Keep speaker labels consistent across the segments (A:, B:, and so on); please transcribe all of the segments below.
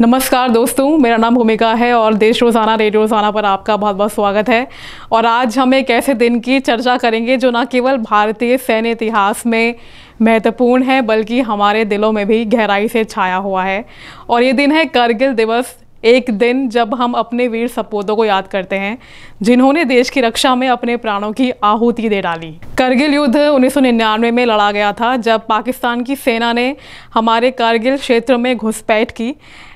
A: नमस्कार दोस्तों मेरा नाम भूमिका है और देश रोज़ाना रेडियो रोज़ाना पर आपका बहुत बहुत स्वागत है और आज हम एक ऐसे दिन की चर्चा करेंगे जो न केवल भारतीय सैन्य इतिहास में महत्वपूर्ण है बल्कि हमारे दिलों में भी गहराई से छाया हुआ है और ये दिन है करगिल दिवस एक दिन जब हम अपने वीर सपूतों को याद करते हैं जिन्होंने देश की रक्षा में अपने प्राणों की आहुति दे डाली करगिल युद्ध 1999 में लड़ा गया था जब पाकिस्तान की सेना ने हमारे करगिल क्षेत्र में घुसपैठ की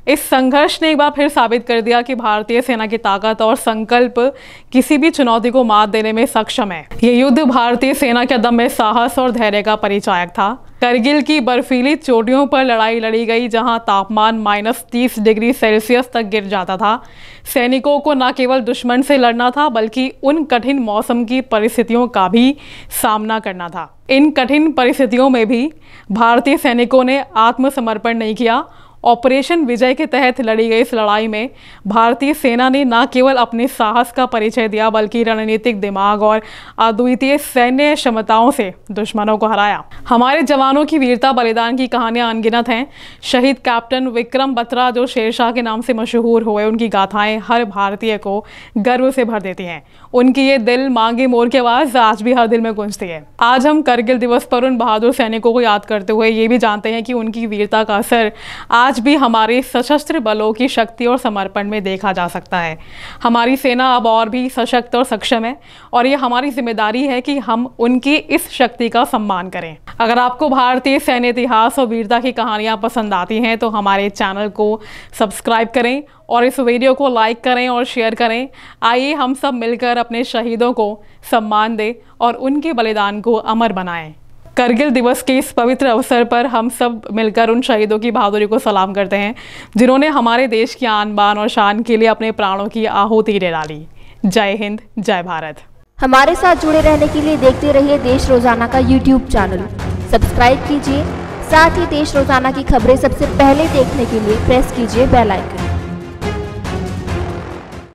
A: इस संघर्ष ने एक बार फिर साबित कर दिया कि भारतीय सेना की ताकत और संकल्प किसी भी चुनौती को मात देने में सक्षम है ये युद्ध भारतीय सेना के में साहस और धैर्य का परिचायक था करगिल की बर्फीली चोटियों पर लड़ाई लड़ी गई जहां तापमान माइनस तीस डिग्री सेल्सियस तक गिर जाता था सैनिकों को न केवल दुश्मन से लड़ना था बल्कि उन कठिन मौसम की परिस्थितियों का भी सामना करना था इन कठिन परिस्थितियों में भी भारतीय सैनिकों ने आत्मसमर्पण नहीं किया ऑपरेशन विजय के तहत लड़ी गई इस लड़ाई में भारतीय सेना ने न केवल अपने साहस का परिचय दिया बल्कि रणनीतिक दिमाग और अद्वितीय सैन्य क्षमताओं से दुश्मनों को हराया हमारे जवानों की वीरता बलिदान की कहानियां अनगिनत हैं शहीद कैप्टन विक्रम बत्रा जो शेरशाह के नाम से मशहूर हुए उनकी गाथाएं हर भारतीय को गर्व से भर देती हैं उनकी ये दिल मांगे मोर की आवाज़ आज भी हर दिल में गूंजती है आज हम करगिल दिवस पर उन बहादुर सैनिकों को याद करते हुए ये भी जानते हैं कि उनकी वीरता का असर आज आज भी हमारे सशस्त्र बलों की शक्ति और समर्पण में देखा जा सकता है हमारी सेना अब और भी सशक्त और सक्षम है और ये हमारी जिम्मेदारी है कि हम उनकी इस शक्ति का सम्मान करें अगर आपको भारतीय सैन्य इतिहास और वीरता की कहानियाँ पसंद आती हैं तो हमारे चैनल को सब्सक्राइब करें और इस वीडियो को लाइक करें और शेयर करें आइए हम सब मिलकर अपने शहीदों को सम्मान दें और उनके बलिदान को अमर बनाएं करगिल दिवस के इस पवित्र अवसर पर हम सब मिलकर उन शहीदों की बहादुरी को सलाम करते हैं जिन्होंने हमारे देश की आन बान और शान के लिए अपने प्राणों की आहूति ले डाली जय हिंद जय भारत हमारे साथ जुड़े रहने के लिए देखते रहिए देश रोजाना का यूट्यूब चैनल सब्सक्राइब कीजिए साथ ही देश रोजाना की खबरें सबसे पहले देखने के लिए प्रेस कीजिए बेलाइकन